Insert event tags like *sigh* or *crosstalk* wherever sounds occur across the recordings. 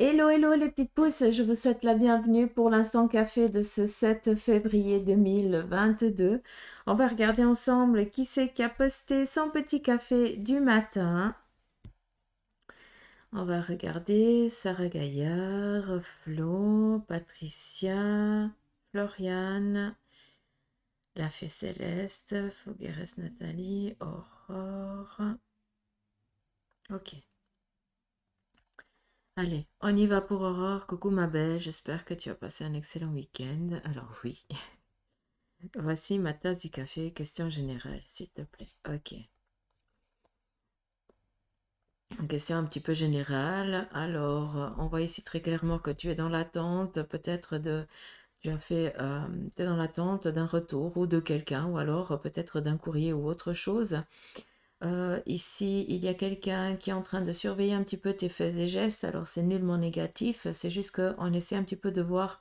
Hello, hello les petites pouces, je vous souhaite la bienvenue pour l'instant café de ce 7 février 2022. On va regarder ensemble qui c'est qui a posté son petit café du matin. On va regarder Sarah Gaillard, Flo, Patricia, Floriane, La Fée Céleste, Fogueres Nathalie, Aurore. Ok. Allez, on y va pour Aurore. Coucou ma belle, j'espère que tu as passé un excellent week-end. Alors oui. *laughs* Voici ma tasse du café. Question générale, s'il te plaît. Ok. Une question un petit peu générale. Alors, on voit ici très clairement que tu es dans l'attente peut-être de... Tu as fait, euh, es dans l'attente d'un retour ou de quelqu'un, ou alors peut-être d'un courrier ou autre chose. Euh, ici, il y a quelqu'un qui est en train de surveiller un petit peu tes faits et gestes. Alors, c'est nullement négatif. C'est juste qu'on essaie un petit peu de voir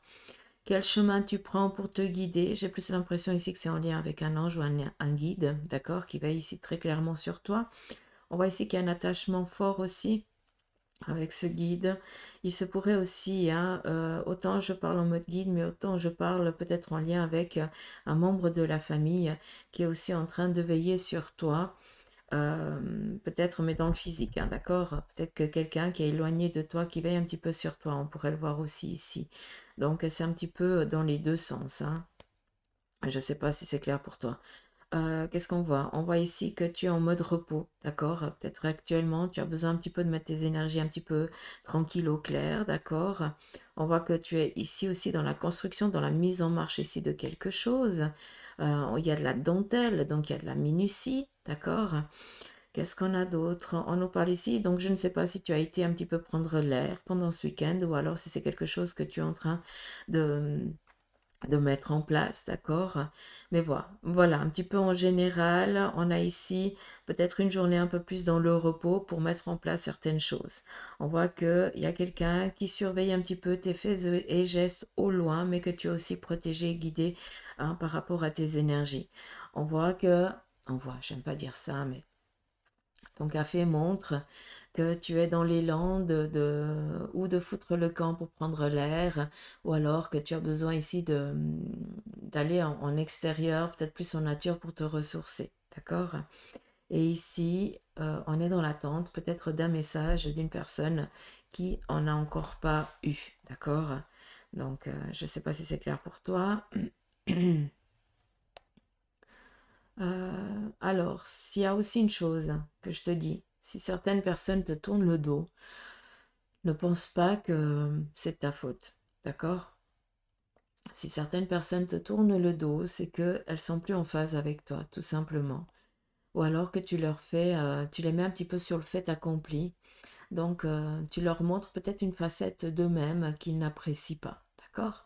quel chemin tu prends pour te guider. J'ai plus l'impression ici que c'est en lien avec un ange ou un, guide, d'accord, qui veille ici très clairement sur toi. On voit ici qu'il y a un attachement fort aussi avec ce guide. Il se pourrait aussi, hein, euh, autant je parle en mode guide, mais autant je parle peut-être en lien avec un membre de la famille qui est aussi en train de veiller sur toi euh, peut-être, mais dans le physique, hein, d'accord Peut-être que quelqu'un qui est éloigné de toi, qui veille un petit peu sur toi, on pourrait le voir aussi ici. Donc, c'est un petit peu euh, dans les deux sens. Hein. Je ne sais pas si c'est clair pour toi. Euh, qu'est-ce qu'on voit On voit ici que tu es en mode repos, d'accord Peut-être actuellement, tu as besoin un petit peu de mettre tes énergies un petit peu tranquille au clair, d'accord On voit que tu es ici aussi dans la construction, dans la mise en marche ici de quelque chose. il y a de la dentelle, donc il y a de la minutie, D'accord Qu'est-ce qu'on a d'autre On nous parle ici, donc je ne sais pas si tu as été un petit peu prendre l'air pendant ce week-end ou alors si c'est quelque chose que tu es en train de, de mettre en place, d'accord Mais voilà, voilà, un petit peu en général, on a ici peut-être une journée un peu plus dans le repos pour mettre en place certaines choses. On voit qu'il y a quelqu'un qui surveille un petit peu tes faits et gestes au loin, mais que tu es aussi protégé et guidé hein, par rapport à tes énergies. On voit que voit, J'aime pas dire ça, mais ton café montre que tu es dans l'élan de, ou de foutre le camp pour prendre l'air, ou alors que tu as besoin ici d'aller en, extérieur, peut-être plus en nature pour te ressourcer. D'accord Et ici, euh, on est dans l'attente peut-être d'un message d'une personne qui en a encore pas eu. D'accord Donc, euh, je sais pas si c'est clair pour toi. *clears throat* Euh, alors, s'il y a aussi une chose que je te dis, si certaines personnes te tournent le dos, ne pense pas que c'est ta faute, d'accord Si certaines personnes te tournent le dos, c'est qu'elles sont plus en phase avec toi, tout simplement. Ou alors que tu leur fais, euh, tu les mets un petit peu sur le fait accompli. Donc, euh, tu leur montres peut-être une facette d'eux-mêmes qu'ils n'apprécient pas, d'accord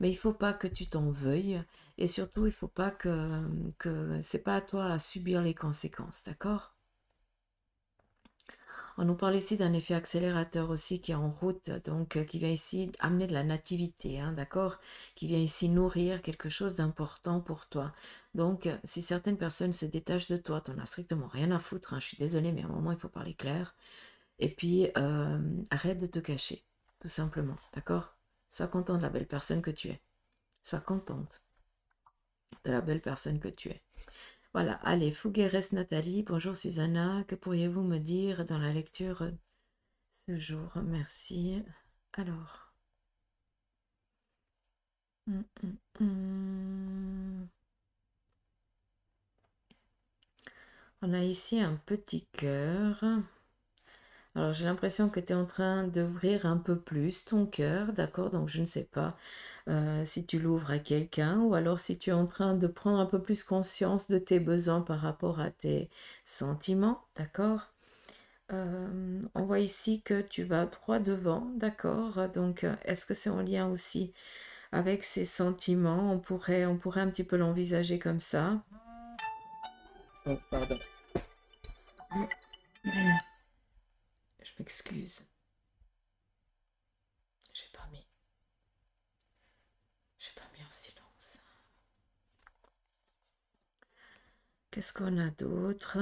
Mais il ne faut pas que tu t'en veuilles et surtout, il ne faut pas que, ce c'est pas à toi à subir les conséquences, d'accord On nous parle ici d'un effet accélérateur aussi qui est en route, donc euh, qui vient ici amener de la nativité, hein, d'accord Qui vient ici nourrir quelque chose d'important pour toi. Donc, euh, si certaines personnes se détachent de toi, n'en as strictement rien à foutre, hein, je suis désolée, mais à un moment, il faut parler clair. Et puis, euh, arrête de te cacher, tout simplement, d'accord Sois contente de la belle personne que tu es. Sois contente de la belle personne que tu es. Voilà, allez, Fougueres Nathalie, bonjour Susanna, que pourriez-vous me dire dans la lecture ce jour Merci. Alors. Hum, hum, hum. On a ici un petit cœur. Alors j'ai l'impression que tu es en train d'ouvrir un peu plus ton cœur, d'accord Donc je ne sais pas euh, si tu l'ouvres à quelqu'un ou alors si tu es en train de prendre un peu plus conscience de tes besoins par rapport à tes sentiments, d'accord euh, On voit ici que tu vas droit devant, d'accord Donc est-ce que c'est en lien aussi avec ces sentiments on pourrait, on pourrait un petit peu l'envisager comme ça. Oh, pardon. Ah, je m'excuse. J'ai pas mis. J'ai pas mis en silence. Qu'est-ce qu'on a d'autre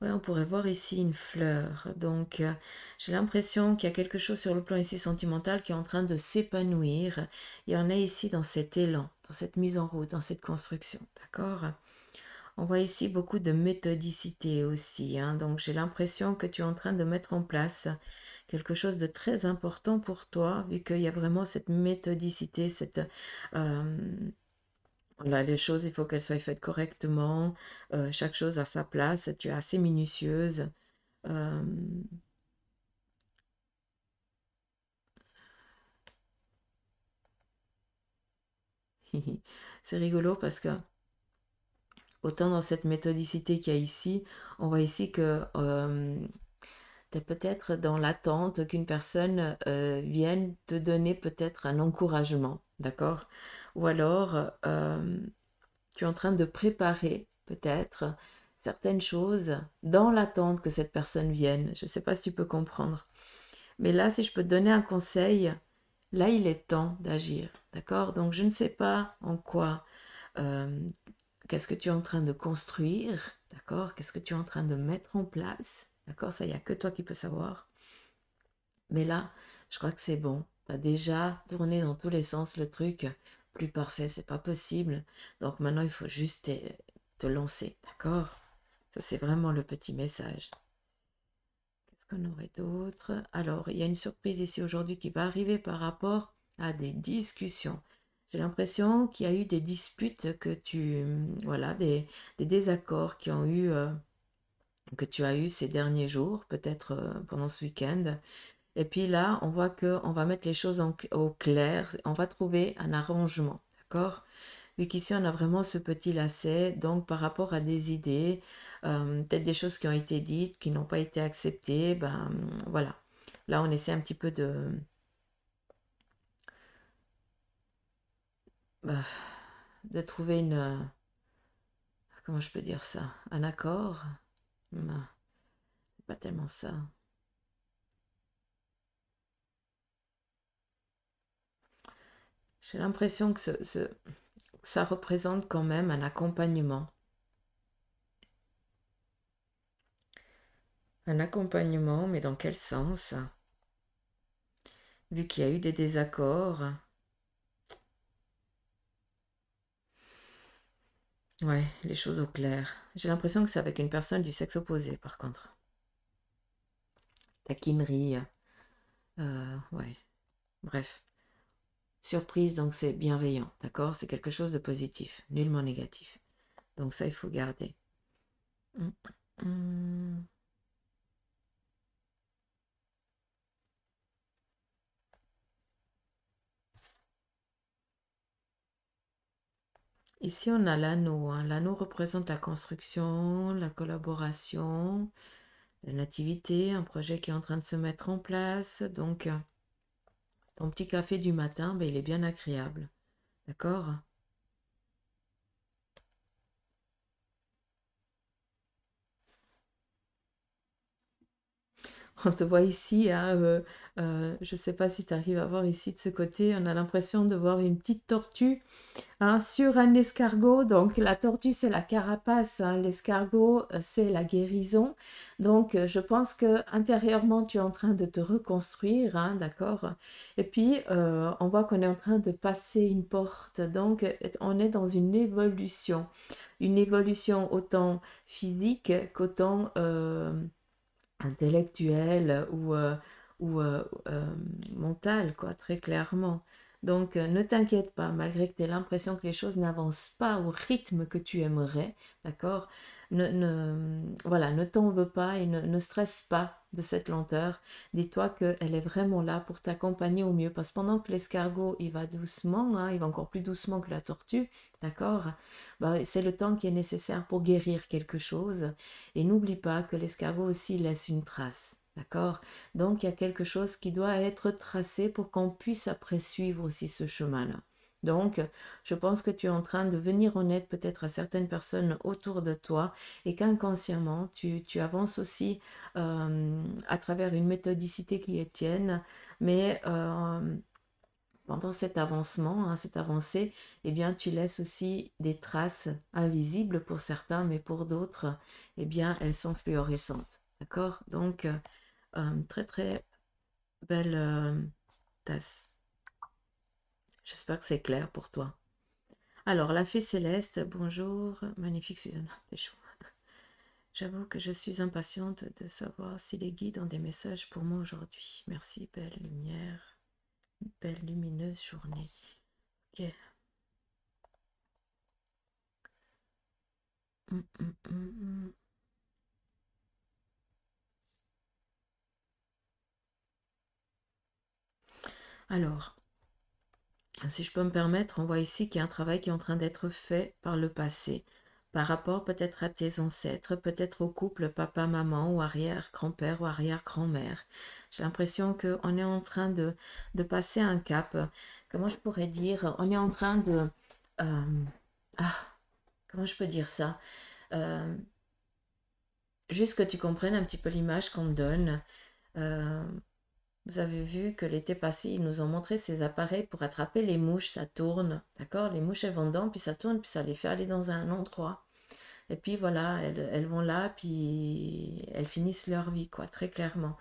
Ouais, on pourrait voir ici une fleur. Donc, euh, j'ai l'impression qu'il y a quelque chose sur le plan ici sentimental qui est en train de s'épanouir. Il y en a ici dans cet élan, dans cette mise en route, dans cette construction. D'accord on voit ici beaucoup de méthodicité aussi. Hein. donc j'ai l'impression que tu es en train de mettre en place quelque chose de très important pour toi, vu qu'il y a vraiment cette méthodicité, cette... Euh, voilà, les choses, il faut qu'elles soient faites correctement, euh, chaque chose à sa place, tu es assez minutieuse. Euh. *laughs* C'est rigolo parce que Autant dans cette méthodicité qu'il y a ici, on voit ici que euh, tu es peut-être dans l'attente qu'une personne euh, vienne te donner peut-être un encouragement, d'accord Ou alors, euh, tu es en train de préparer peut-être certaines choses dans l'attente que cette personne vienne. Je ne sais pas si tu peux comprendre. Mais là, si je peux te donner un conseil, là, il est temps d'agir, d'accord Donc, je ne sais pas en quoi qu'est-ce que tu es en train de construire, d'accord Qu'est-ce que tu es en train de mettre en place, d'accord Ça, il n'y a que toi qui peux savoir. Mais là, je crois que c'est bon. Tu as déjà tourné dans tous les sens le truc. Plus parfait, c'est pas possible. Donc maintenant, il faut juste te, te lancer, d'accord Ça, c'est vraiment le petit message. Qu'est-ce qu'on aurait d'autre Alors, il y a une surprise ici aujourd'hui qui va arriver par rapport à des discussions. J'ai l'impression qu'il y a eu des disputes que tu, voilà, des, désaccords qui ont eu, euh, que tu as eu ces derniers jours, peut-être euh, pendant ce week-end. Et puis là, on voit que on va mettre les choses au clair, on va trouver un arrangement, d'accord Vu qu'ici, on a vraiment ce petit lacet, donc par rapport à des idées, euh, peut-être des choses qui ont été dites, qui n'ont pas été acceptées, ben voilà. Là, on essaie un petit peu de, Bah, de trouver une... Euh, comment je peux dire ça Un accord hmm, C'est pas tellement ça. J'ai l'impression que ça représente quand même un accompagnement. Un accompagnement, mais dans quel sens Vu qu'il y a eu des désaccords, Ouais, les choses au clair. J'ai l'impression que c'est avec une personne du sexe opposé, par contre. Taquinerie. Euh, euh, ouais. Bref. Surprise, donc c'est bienveillant, d'accord C'est quelque chose de positif, nullement négatif. Donc ça, il faut garder. Hum, hum, hum. Ici, on a l'anneau. Hein. L'anneau représente la construction, la collaboration, la nativité, un projet qui est en train de se mettre en place. Donc, euh, ton petit café du matin, ben, il est bien agréable. D'accord on te voit ici, hein, euh, euh, je ne sais pas si tu arrives à voir ici de ce côté, on a l'impression de voir une petite tortue hein, sur un escargot. Donc la tortue, c'est la carapace, hein. l'escargot, euh, c'est la guérison. Donc je pense que intérieurement, tu es en train de te reconstruire, d'accord Et puis, on voit qu'on est en train de passer une porte. Donc on est dans une évolution, une évolution autant physique qu'autant intellectuelle ou, euh, ou euh, euh, mentale, quoi, très clairement. Donc euh, ne t'inquiète pas, malgré que tu aies l'impression que les choses n'avancent pas au rythme que tu aimerais, d'accord ne, ne, voilà, ne t'en veux pas et ne, ne stresse pas de cette lenteur. Dis-toi qu'elle est vraiment là pour t'accompagner au mieux. Parce que pendant que l'escargot, il va doucement, hein, il va encore plus doucement que la tortue, d'accord bah, C'est le temps qui est nécessaire pour guérir quelque chose. Et n'oublie pas que l'escargot aussi laisse une trace. D'accord Donc il y a quelque chose qui doit être tracé pour qu'on puisse après suivre aussi ce chemin-là. Donc, je pense que tu es en train de venir honnête peut-être à certaines personnes autour de toi et qu'inconsciemment, tu, avances aussi euh, à travers une méthodicité qui est tienne, mais euh, pendant cet avancement, hein, cette avancée, eh bien, tu laisses aussi des traces invisibles pour certains, mais pour d'autres, eh bien, elles sont fluorescentes. D'accord Donc, euh, très très belle euh, tasse. J'espère que c'est clair pour toi. Alors, la fée céleste, bonjour. Magnifique Suzanne, *laughs* J'avoue que je suis impatiente de savoir si les guides ont des messages pour moi aujourd'hui. Merci, belle lumière. Belle lumineuse journée. Hum, hum, hum, Alors, si je peux me permettre, on voit ici qu'il y a un travail qui est en train d'être fait par le passé, par rapport peut-être à tes ancêtres, peut-être au couple papa-maman ou arrière-grand-père ou arrière-grand-mère. J'ai l'impression qu'on est en train de, passer un cap. Comment je pourrais dire On est en train de... Euh, ah, comment je peux dire ça euh, Juste que tu comprennes un petit peu l'image qu'on me donne. Euh, vous avez vu que l'été passé, ils nous ont montré ces appareils pour attraper les mouches, ça tourne, d'accord Les mouches, elles vont dedans, puis ça tourne, puis ça les fait aller dans un endroit. Et puis voilà, elles, elles vont là, puis elles finissent leur vie, quoi, très clairement.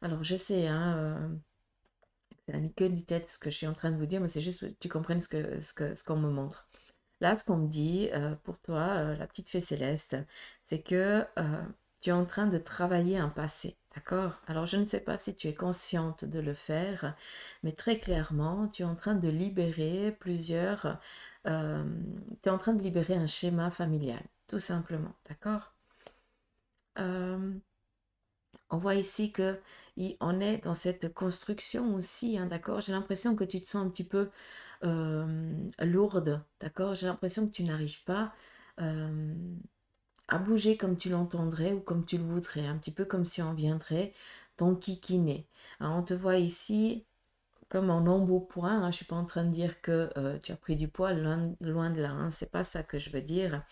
Alors je sais, hein, euh, c'est la nickelité de ce que je suis en train de vous dire, mais c'est juste que tu comprennes ce qu'on ce que, ce qu'on me montre. Là, ce qu'on me dit euh, pour toi, euh, la petite fée céleste, c'est que euh, tu es en train de travailler un passé. D'accord Alors je ne sais pas si tu es consciente de le faire, mais très clairement, tu es en train de libérer plusieurs... Euh, tu es en train de libérer un schéma familial, tout simplement. D'accord euh, On voit ici que on est dans cette construction aussi, hein, d'accord J'ai l'impression que tu te sens un petit peu euh, lourde, d'accord J'ai l'impression que tu n'arrives pas à bouger comme tu l'entendrais ou comme tu le voudrais, un petit peu comme si on viendrait ton Hein, on te voit ici comme en embout point, hein, je ne suis pas en train de dire que euh, tu as pris du poids, loin, de là, hein, c'est pas ça que je veux dire.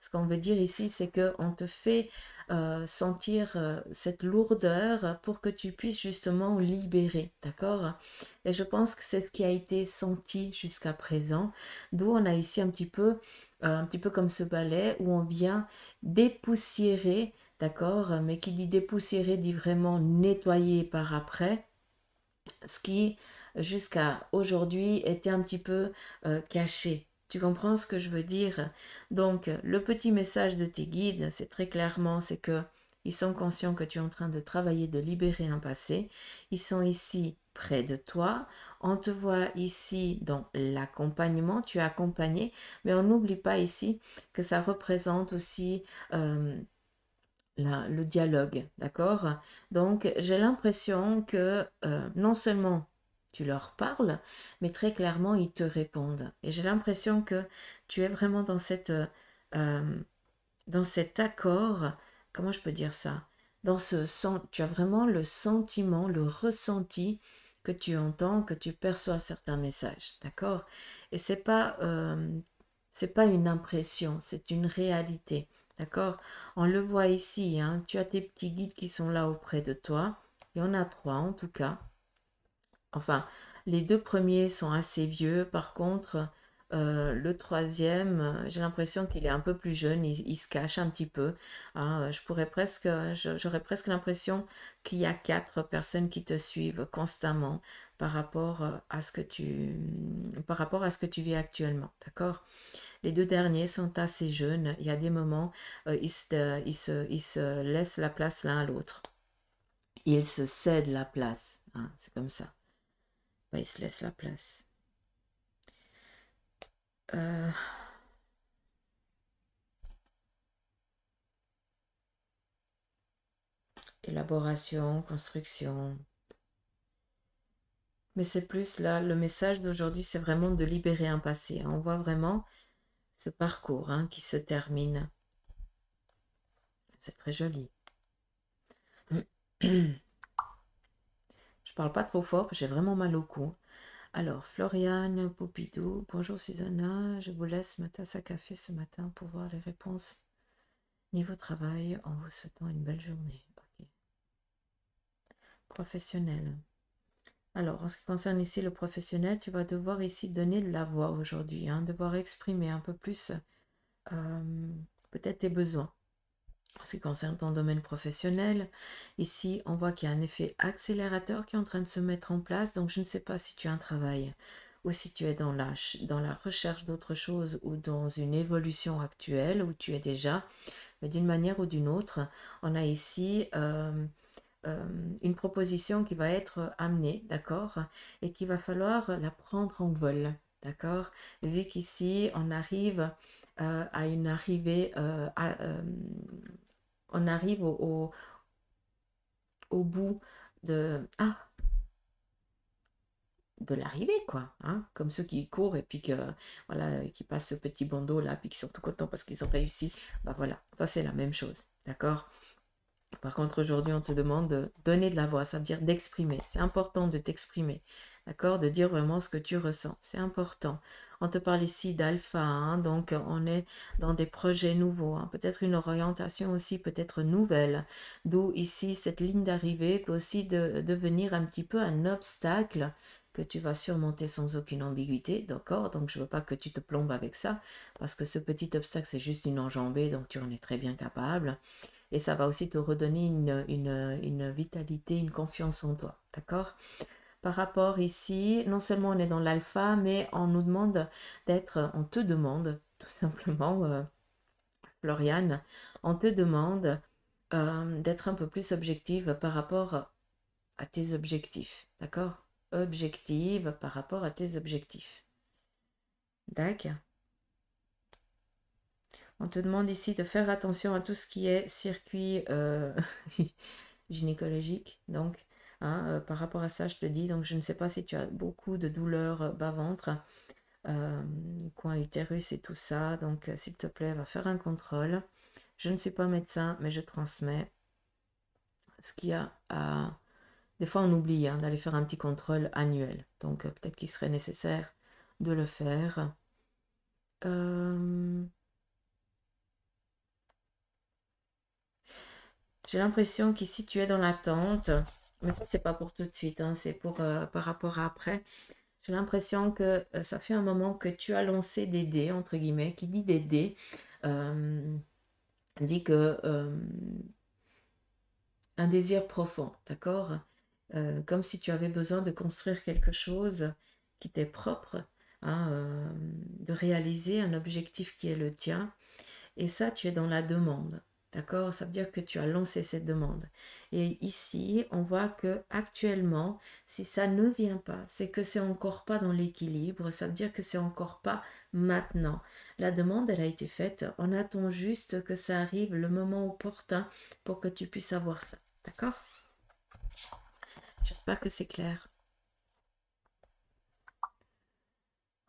Ce qu'on veut dire ici, c'est qu'on te fait euh, sentir euh, cette lourdeur pour que tu puisses justement libérer, d'accord Et je pense que c'est ce qui a été senti jusqu'à présent, d'où on a ici un petit peu, un petit peu comme ce ballet où on vient dépoussiérer, d'accord Mais qui dit dépoussiérer dit vraiment nettoyer par après, ce qui jusqu'à aujourd'hui était un petit peu euh, caché. Tu comprends ce que je veux dire Donc, le petit message de tes guides, c'est très clairement, c'est que ils sont conscients que tu es en train de travailler, de libérer un passé. Ils sont ici près de toi, on te voit ici dans l'accompagnement, tu es accompagné, mais on n'oublie pas ici que ça représente aussi euh, le dialogue, d'accord Donc j'ai l'impression que euh, non seulement tu leur parles, mais très clairement ils te répondent. Et j'ai l'impression que tu es vraiment dans cette euh, dans cet accord, comment je peux dire ça Dans ce sens, tu as vraiment le sentiment, le ressenti que tu entends, que tu perçois certains messages, d'accord Et c'est pas euh, c'est pas une impression, c'est une réalité, d'accord On le voit ici, hein, tu as tes petits guides qui sont là auprès de toi. Il y en a trois en tout cas. Enfin, les deux premiers sont assez vieux, par contre, euh, le troisième, euh, j'ai l'impression qu'il est un peu plus jeune, il, se cache un petit peu. Hein. Euh, je pourrais presque, j'aurais presque l'impression qu'il y a quatre personnes qui te suivent constamment par rapport à ce que tu, mm, par rapport à ce que tu vis actuellement, d'accord Les deux derniers sont assez jeunes. Il y a des moments, ils, se, laissent la place l'un à l'autre. Ils se cèdent la place. Hein, c'est comme ça. Ben, ils se laissent la place. Euh, élaboration, construction. Mais c'est plus là, le message d'aujourd'hui, c'est vraiment de libérer un passé. Hein. On voit vraiment ce parcours hein, qui se termine. C'est très joli. *clears throat* Je parle pas trop fort, j'ai vraiment mal au cou. Alors, Floriane Poupidou, bonjour Susanna, je vous laisse ma tasse à café ce matin pour voir les réponses niveau travail en vous souhaitant une belle journée. Professionnel. Alors, en ce qui concerne ici le professionnel, tu vas devoir ici donner de la voix aujourd'hui, hein, devoir exprimer un peu plus euh, peut-être tes besoins en ce qui concerne ton domaine professionnel, ici, on voit qu'il y a un effet accélérateur qui est en train de se mettre en place. Donc, je ne sais pas si tu as un travail ou si tu es dans la, dans la recherche d'autre chose ou dans une évolution actuelle où tu es déjà, mais d'une manière ou d'une autre, on a ici euh, euh, une proposition qui va être amenée, d'accord, et qu'il va falloir la prendre en vol, d'accord, vu qu'ici on arrive euh, à une arrivée à, on arrive au, au, bout de... Ah, de l'arrivée, quoi. Hein, comme ceux qui courent et puis que voilà, qui passent ce petit bandeau là, puis qui sont tout contents parce qu'ils ont réussi. Bah voilà, ça c'est la même chose, d'accord. Par contre, aujourd'hui, on te demande de donner de la voix, ça veut dire d'exprimer. C'est important de t'exprimer. D'accord De dire vraiment ce que tu ressens. C'est important. On te parle ici d'alpha, hein, donc on est dans des projets nouveaux, hein. peut-être une orientation aussi, peut-être nouvelle. D'où ici cette ligne d'arrivée peut aussi de, devenir un petit peu un obstacle que tu vas surmonter sans aucune ambiguïté, d'accord Donc je ne veux pas que tu te plombes avec ça, parce que ce petit obstacle, c'est juste une enjambée, donc tu en es très bien capable. Et ça va aussi te redonner une, une vitalité, une confiance en toi, d'accord par rapport ici, non seulement on est dans l'alpha, mais on nous demande d'être, on te demande *laughs* tout simplement, euh, Floriane, on te demande euh, d'être un peu plus objective par rapport à tes objectifs, d'accord Objective par rapport à tes objectifs. D'accord on te demande ici de faire attention à tout ce qui est circuit euh, *laughs* gynécologique. Donc, Hein, euh, par rapport à ça, je te dis, donc je ne sais pas si tu as beaucoup de douleurs euh, bas-ventre, euh, coin utérus et tout ça. Donc, s'il te plaît, va faire un contrôle. Je ne suis pas médecin, mais je transmets ce qu'il y a à... Des fois, on oublie hein, d'aller faire un petit contrôle annuel. Donc, peut-être qu'il serait nécessaire de le faire. J'ai l'impression qu'ici, tu es dans l'attente mais ça, c'est pas pour tout de suite, hein, c'est pour euh, par rapport à après. J'ai l'impression que euh, ça fait un moment que tu as lancé des dés, entre guillemets, qui dit des dés, euh, dit que un désir profond, d'accord Comme si tu avais besoin de construire quelque chose qui t'est propre, hein, de réaliser un objectif qui est le tien. Et ça, tu es dans la demande. D'accord Ça veut dire que tu as lancé cette demande. Et ici, on voit que actuellement, si ça ne vient pas, c'est que c'est encore pas dans l'équilibre, ça veut dire que c'est encore pas maintenant. La demande, elle a été faite, on attend juste que ça arrive le moment opportun pour que tu puisses avoir ça. D'accord J'espère que c'est clair.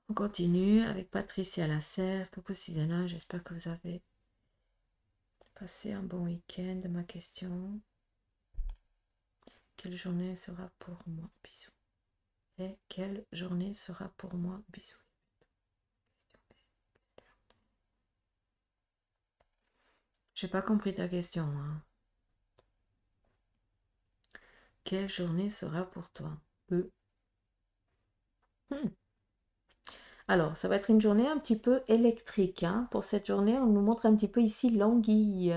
On continue avec Patricia Lasserre. Coucou Susanna, j'espère que vous avez Passez un bon week-end, ma question. Quelle journée sera pour moi Bisous. Et quelle journée sera pour moi Bisous. J'ai pas compris ta question. Hein. Quelle journée sera pour toi euh. Alors, ça va être une journée un petit peu électrique. Hein. Pour cette journée, on nous montre un petit peu ici l'anguille.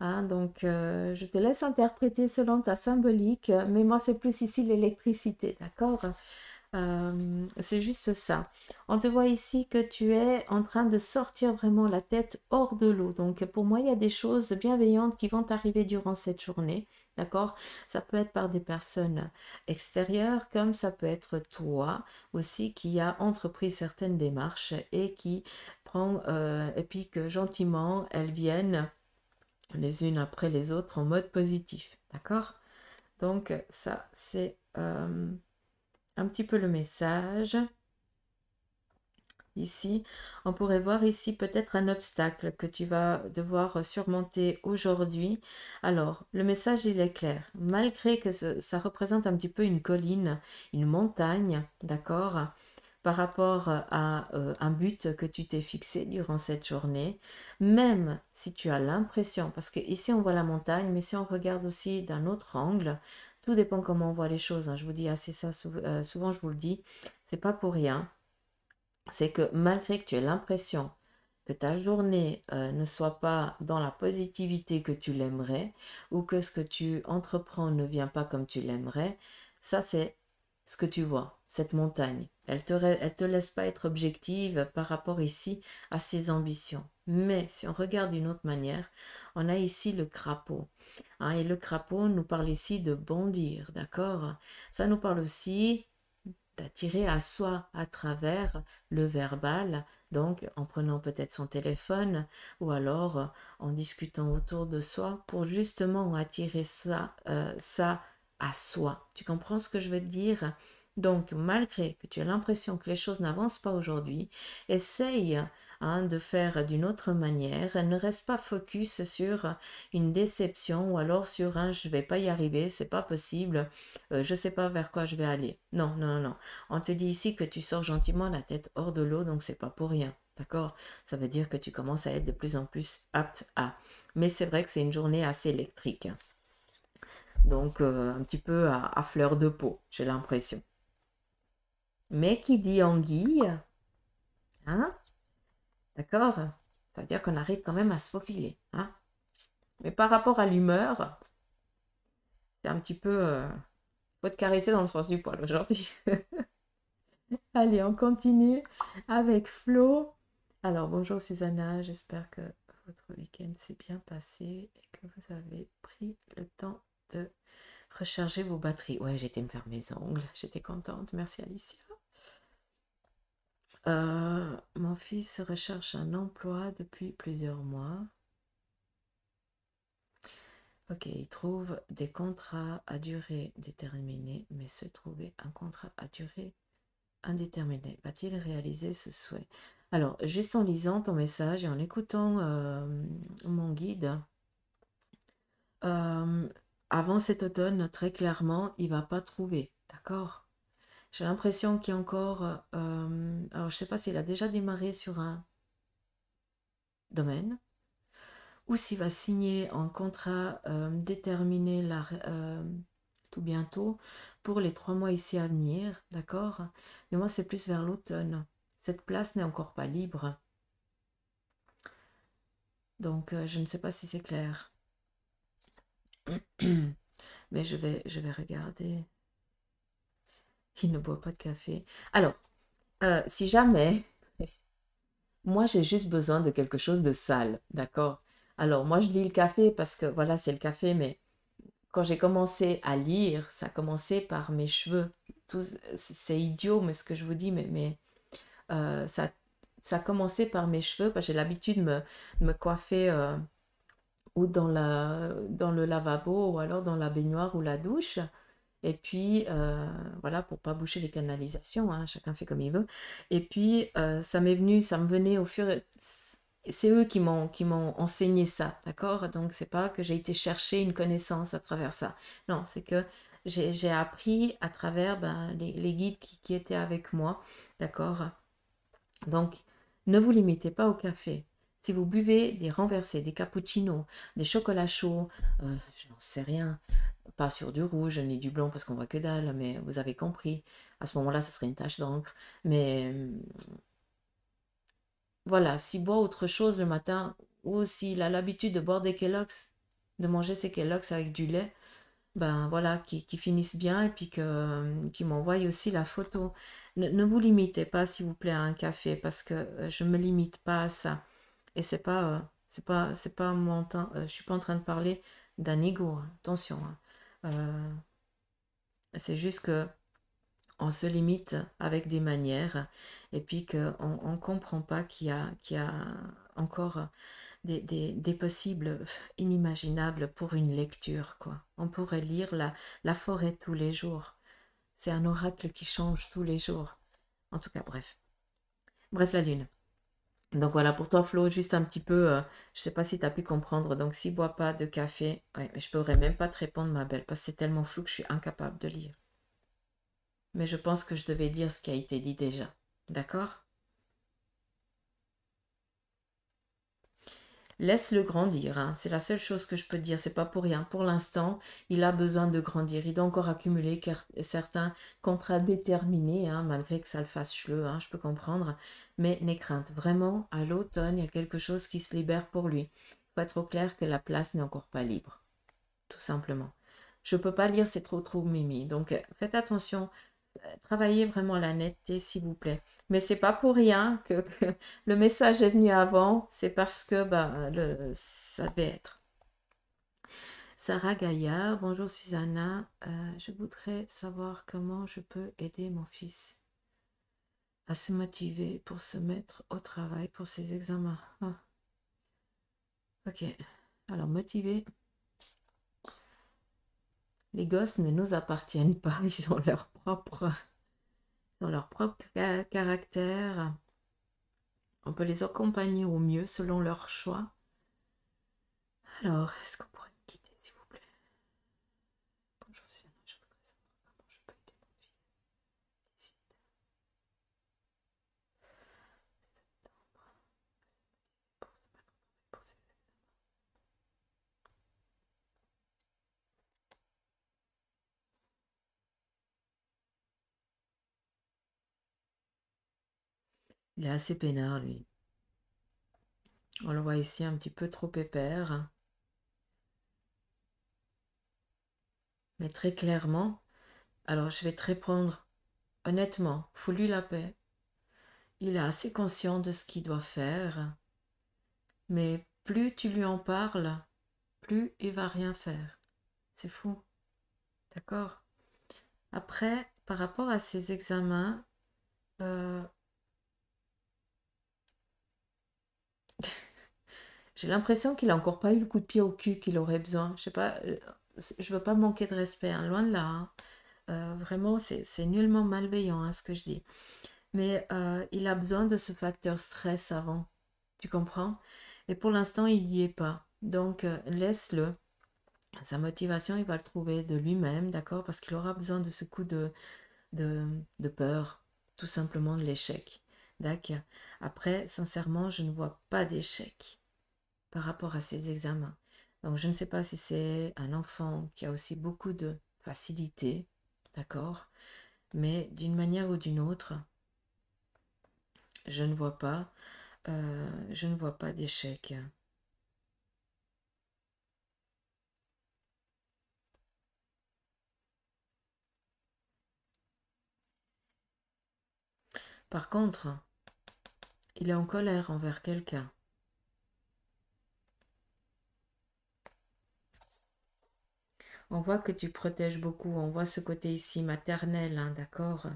Hein. donc, euh, je te laisse interpréter selon ta symbolique, mais moi, c'est plus ici l'électricité, d'accord euh, c'est juste ça. On te voit ici que tu es en train de sortir vraiment la tête hors de l'eau. Donc pour moi, il y a des choses bienveillantes qui vont arriver durant cette journée. D'accord Ça peut être par des personnes extérieures, comme ça peut être toi aussi qui a entrepris certaines démarches et qui prend, euh, et puis que gentiment, elles viennent les unes après les autres en mode positif. D'accord Donc ça, c'est... Euh, un petit peu le message. Ici, on pourrait voir ici peut-être un obstacle que tu vas devoir surmonter aujourd'hui. Alors, le message, il est clair. Malgré que ça représente un petit peu une colline, une montagne, d'accord par rapport à euh, un but que tu t'es fixé durant cette journée, même si tu as l'impression, parce que ici on voit la montagne, mais si on regarde aussi d'un autre angle, tout dépend comment on voit les choses. Hein. Je vous dis assez hein, ça euh, souvent, je vous le dis. C'est pas pour rien. C'est que malgré que tu aies l'impression que ta journée euh, ne soit pas dans la positivité que tu l'aimerais ou que ce que tu entreprends ne vient pas comme tu l'aimerais, ça c'est ce que tu vois, cette montagne. Elle te, te laisse pas être objective par rapport ici à ses ambitions. Mais si on regarde d'une autre manière, on a ici le crapaud. Hein, et le crapaud nous parle ici de bondir, d'accord Ça nous parle aussi d'attirer à soi à travers le verbal, donc en prenant peut-être son téléphone ou alors en discutant autour de soi pour justement attirer ça, euh, ça soi. Tu comprends ce que je veux te dire donc, malgré que tu aies l'impression que les choses n'avancent pas aujourd'hui, essaye hein, de faire d'une autre manière. Ne reste pas focus sur une déception ou alors sur un je vais pas y arriver, c'est pas possible, euh, je sais pas vers quoi je vais aller. Non, non, non. On te dit ici que tu sors gentiment la tête hors de l'eau, donc c'est pas pour rien. D'accord Ça veut dire que tu commences à être de plus en plus apte à. Mais c'est vrai que c'est une journée assez électrique. Donc euh, un petit peu à, fleur de peau, j'ai l'impression. Mais qui dit anguille, hein D'accord C'est à dire qu'on arrive quand même à se faufiler. Hein Mais par rapport à l'humeur, c'est un petit peu... Il euh, faut te caresser dans le sens du poil aujourd'hui. *laughs* Allez, on continue avec Flo. Alors, bonjour Susanna, j'espère que votre week-end s'est bien passé et que vous avez pris le temps recharger vos batteries. Ouais, j'étais me faire mes ongles, *laughs* j'étais contente. Merci Alicia. Euh, mon fils recherche un emploi depuis plusieurs mois. Ok, il trouve des contrats à durée déterminée, mais se trouver un contrat à durée indéterminée. Va-t-il réaliser ce souhait Alors, juste en lisant ton message et en écoutant euh, mon guide, euh, avant cet automne, très clairement, il va pas trouver. D'accord J'ai l'impression qu'il y a encore... Euh, euh, alors, je sais pas s'il a déjà démarré sur un domaine ou s'il va signer un contrat euh, déterminé tout bientôt pour les trois mois ici à venir, d'accord Mais moi, c'est plus vers l'automne. Cette place n'est encore pas libre. Donc, je ne sais pas si c'est clair. Mais je vais, je vais regarder. Il ne boit pas de café. Alors, euh, si jamais, moi j'ai juste besoin de quelque chose de sale, d'accord Alors, moi je lis le café parce que voilà, c'est le café, mais quand j'ai commencé à lire, ça a commencé par mes cheveux. C'est idiot, mais ce que je vous dis, mais, mais euh, ça, ça a commencé par mes cheveux, parce que j'ai l'habitude de me, coiffer. Euh, ou dans, la, dans le lavabo ou alors dans la baignoire ou la douche. Et puis, euh, voilà, pour pas boucher les canalisations, hein, chacun fait comme il veut. Et puis, euh, ça m'est venu, ça me venait au fur et c'est eux qui m'ont qui m'ont enseigné ça, d'accord Donc c'est pas que j'ai été chercher une connaissance à travers ça. Non, c'est que j'ai appris à travers ben, les, les, guides qui, qui, étaient avec moi, d'accord Donc ne vous limitez pas au café. Si vous buvez des renversés, des cappuccinos, des chocolats chauds, euh, je n'en sais rien, pas sur du rouge, ni du blanc parce qu'on voit que dalle, mais vous avez compris. À ce moment-là, ce serait une tache d'encre. Mais mm, voilà, Si boit autre chose le matin ou s'il a l'habitude de boire des Kellogg's, de manger ses Kellogg's avec du lait, ben voilà, qui, finissent bien et puis que mm, qui m'envoie aussi la photo. Ne, ne, vous limitez pas, s'il vous plaît, à un café parce que euh, je me limite pas à ça. Et c'est pas, euh, c'est pas, c'est pas mon euh, je suis pas en train de parler d'un ego. Hein, attention. Hein. Euh, c'est juste que on se limite avec des manières et puis qu'on on comprend pas qu'il y a, qu'il y a encore des, des, possibles *laughs* inimaginables pour une lecture. quoi. On pourrait lire la, la forêt tous les jours. C'est un oracle qui change tous les jours. En tout cas, bref. Bref, la lune. Donc voilà, pour toi, Flo, juste un petit peu, euh, je ne sais pas si tu as pu comprendre. Donc, si bois pas de café, je ne pourrais même pas te répondre, ma belle, parce que c'est tellement flou que je suis incapable de lire. Mais je pense que je devais dire ce qui a été dit déjà. D'accord laisse-le grandir. Hein. C'est la seule chose que je peux dire. C'est pas pour rien. Pour l'instant, il a besoin de grandir. Il doit encore accumuler certains contrats déterminés, hein, malgré que ça le fasse chleu, hein, je peux comprendre. Mais n'aie crainte. Vraiment, à l'automne, il y a quelque chose qui se libère pour lui. Pas faut être clair que la place n'est encore pas libre. Tout simplement. Je ne peux pas lire, c'est trop trop mimi. Donc faites attention. Travaillez vraiment la netteté, s'il vous plaît. Mais c'est pas pour rien que, *laughs* le message est venu avant, c'est parce que ben, ça devait être. Sarah Gaillard, bonjour Susanna, euh, je voudrais savoir comment je peux aider mon fils à se motiver pour se mettre au travail pour ses examens. Ah. Ok, alors motiver. Les gosses ne nous appartiennent pas, *laughs* ils ont leur propre leur propre caractère. On peut les accompagner au mieux selon leur choix. Alors, est-ce qu'on est assez peinard, lui. On le voit ici un petit peu trop pépère. Mais très clairement, alors je vais te répondre honnêtement, faut lui la paix. Il est assez conscient de ce qu'il doit faire. Mais plus tu lui en parles, plus il va rien faire. C'est fou. D'accord Après, par rapport à ses examens, euh, J'ai l'impression qu'il n'a encore pas eu le coup de pied au cul qu'il aurait besoin. Je sais pas, euh, je veux pas manquer de respect, hein, loin de là. Hein. Euh, vraiment, c'est nullement malveillant hein, ce que je dis. Mais euh, il a besoin de ce facteur stress avant. Tu comprends Et pour l'instant, il n'y est pas. Donc, laisse-le. Sa motivation, il va le trouver de lui-même, d'accord Parce qu'il aura besoin de ce coup de, de peur, tout simplement de l'échec. D'accord Après, sincèrement, je ne vois pas d'échec par rapport à ses examens. Donc je ne sais pas si c'est un enfant qui a aussi beaucoup de facilité, d'accord Mais d'une manière ou d'une autre, je ne vois pas, euh, je ne vois pas d'échec. Par contre, il est en colère envers quelqu'un. On voit que tu protèges beaucoup. On voit ce côté ici maternel, hein, d'accord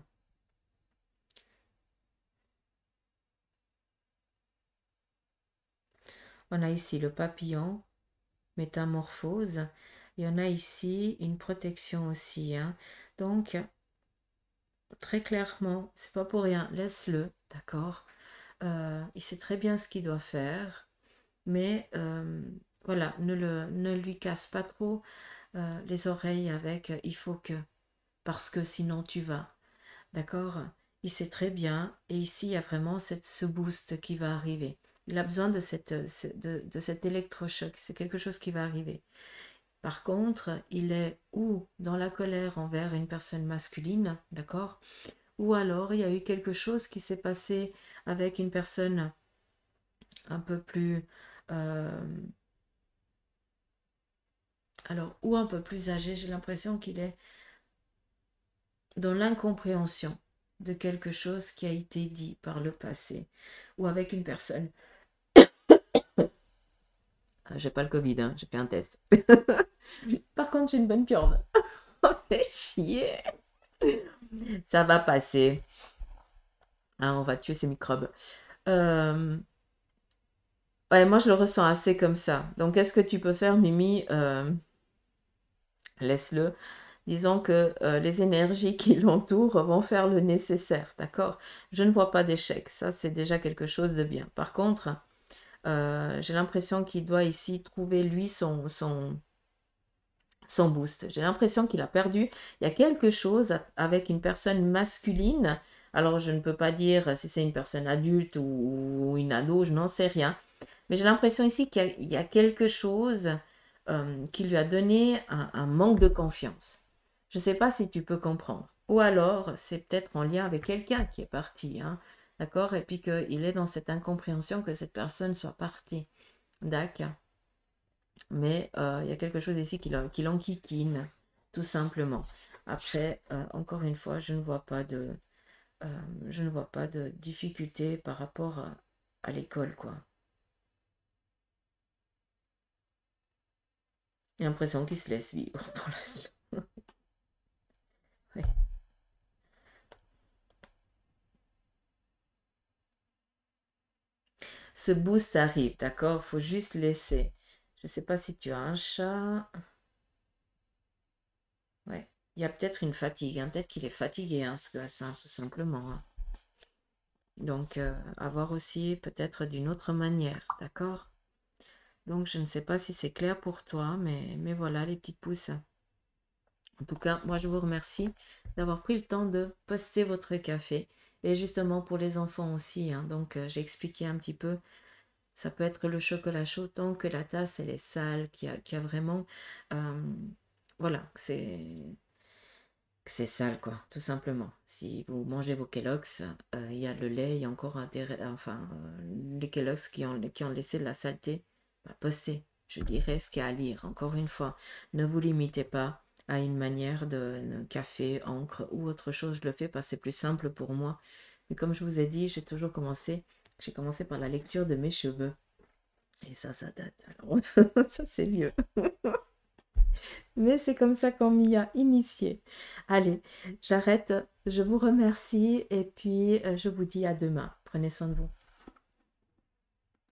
On a ici le papillon, métamorphose. Et on a ici une protection aussi. Hein. Donc, très clairement, c'est pas pour rien. Laisse-le, d'accord euh, Il sait très bien ce qu'il doit faire. Mais euh, voilà, ne, le, ne lui casse pas trop. Euh, les oreilles avec euh, il faut que, parce que sinon tu vas. D'accord Il sait très bien, et ici il y a vraiment cette, ce boost qui va arriver. Il a besoin de, cette, euh, de, de cet électrochoc, c'est quelque chose qui va arriver. Par contre, il est ou dans la colère envers une personne masculine, d'accord Ou alors il y a eu quelque chose qui s'est passé avec une personne un peu plus alors ou un peu plus âgé, j'ai l'impression qu'il est dans l'incompréhension de quelque chose qui a été dit par le passé ou avec une personne. *coughs* Ah, j'ai pas le Covid, hein, j'ai fait un test. *laughs* par contre, j'ai une bonne On *laughs* chier Ça va passer. Ah, on va tuer ces microbes. Euh, moi je le ressens assez comme ça. Donc, qu'est-ce que tu peux faire, Mimi euh, laisse-le. Disons que euh, les énergies *laughs* qui l'entourent vont faire le nécessaire, d'accord Je ne vois pas d'échec, ça c'est déjà quelque chose de bien. Par contre, euh, j'ai l'impression qu'il doit ici trouver lui son, son, son boost. J'ai l'impression qu'il a perdu. Il y a quelque chose avec une personne masculine. Alors je ne peux pas dire si c'est une personne adulte ou, une ado, je n'en sais rien. Mais j'ai l'impression ici qu'il y, a quelque chose euh, qui lui a donné un, manque de confiance. Je ne sais pas si tu peux comprendre. Ou alors, c'est peut-être en lien avec quelqu'un qui est parti, hein, d'accord Et puis qu'il est dans cette incompréhension que cette personne soit partie, d'accord Mais euh, il y a quelque chose ici qui l'enquiquine, tout simplement. Après, euh, encore une fois, je ne vois pas de, je ne vois pas de difficulté par rapport à, à l'école, quoi. J'ai l'impression qu'il se laisse vivre *laughs* pour l'instant. Ce boost arrive, d'accord Faut juste laisser. Je ne sais pas si tu as un chat. Ouais. Il y a peut-être une fatigue. Hein. Peut-être qu'il est fatigué, hein, ce gars, hein, tout simplement. Hein. Donc, avoir euh, aussi peut-être d'une autre manière, d'accord donc, je ne sais pas si c'est clair pour toi, mais, voilà les petites pousses. En tout cas, moi, je vous remercie d'avoir pris le temps de poster votre café. Et justement, pour les enfants aussi. Hein. donc, euh, j'ai expliqué un petit peu. Ça peut être le chocolat chaud tant que la tasse, elle est sale, qu'il y, a vraiment... Euh, voilà, c'est c'est sale, quoi, tout simplement. Si vous mangez vos Kellogg's, euh, il y a le lait, il y a encore des enfin, les Kellogg's qui ont, qui ont laissé de la saleté Poster, Je dirais ce qu'il y a à lire. Encore une fois, ne vous limitez pas à une manière de, café, encre ou autre chose. Je le fais parce que c'est plus simple pour moi. Mais comme je vous ai dit, j'ai toujours commencé, j'ai commencé par la lecture de mes cheveux. Et ça, ça date. Alors, *laughs* ça, c'est mieux *laughs* Mais c'est comme ça qu'on m'y a initié. Allez, j'arrête. Je vous remercie et puis euh, je vous dis à demain. Prenez soin de vous.